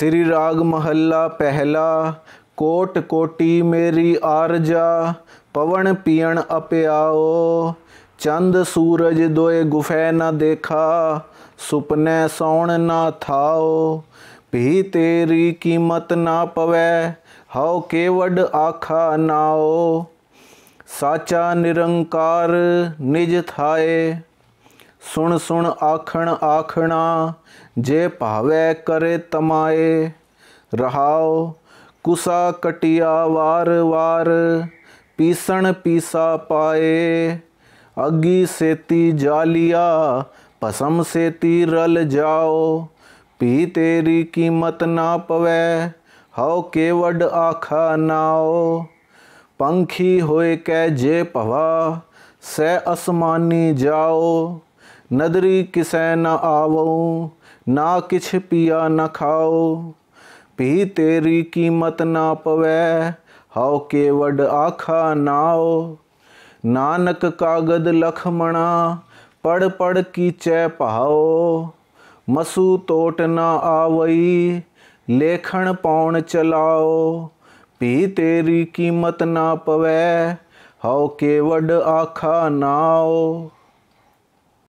ਸ੍ਰੀ ਰਾਗ ਮਹੱਲਾ ਪਹਿਲਾ ਕੋਟ ਕੋਟੀ ਮੇਰੀ ਆਰਜਾ ਪਵਨ ਪੀਣ ਅਪਿਆਓ ਚੰਦ ਸੂਰਜ ਦੋਏ ਗੁਫੈ ਨਾ ਦੇਖਾ ਸੁਪਨੇ ਸੌਣ ਨਾ ਥਾਓ ਭੀ ਤੇਰੀ ਕੀਮਤ ਨਾ ਪਵੈ ਹਉ ਕੇਵਡ ਆਖਾ ਨਾਓ ਸਾਚਾ ਨਿਰੰਕਾਰ ਨਿਜ ਥਾਏ ਸੁਣ ਸੁਣ ਆਖਣ ਆਖਣਾ ਜੇ ਭਾਵੇ ਕਰੇ ਤਮਾਏ ਰਹਾਓ ਕੁਸਾ ਕਟਿਆ ਵਾਰ ਵਾਰ ਪੀਸਣ ਪੀਸਾ ਪਾਏ ਅੱਗੀ ਸੇਤੀ ਜਾਲੀਆ ਭਸਮ ਸੇਤੀ ਰਲ ਜਾਓ ਪੀ ਤੇਰੀ ਕੀਮਤ ਨਾ ਪਵੇ ਹਉ ਕੇਵਡ ਆਖਾ ਨਾਓ ਪੰਖੀ ਹੋਏ ਕੈ ਜੇ ਭਵਾ ਸੈ ਅਸਮਾਨੀ ਜਾਓ ਨਦਰੀ ਕਿਸੈ ਨਾ ਆਵਉ ਨਾ ਕਿਛ ਪੀਆ ਨਾ ਖਾਓ ਪੀ ਤੇਰੀ ਕੀਮਤ ਨਾ ਪਵੈ ਹਉ ਕੇਵਡ ਆਖਾ ਨਾਓ ਨਾਨਕ ਕਾਗਦ ਲਖਮਣਾ ਪੜ ਪੜ ਕੀਚੈ ਭਾਉ ਮਸੂ ਤੋਟ ਨਾ ਆਵਈ ਲੇਖਣ ਪਾਉਣ ਚਲਾਓ ਪੀ ਤੇਰੀ ਕੀਮਤ ਨਾ ਪਵੈ ਹਉ ਕੇਵਡ ਆਖਾ ਨਾਓ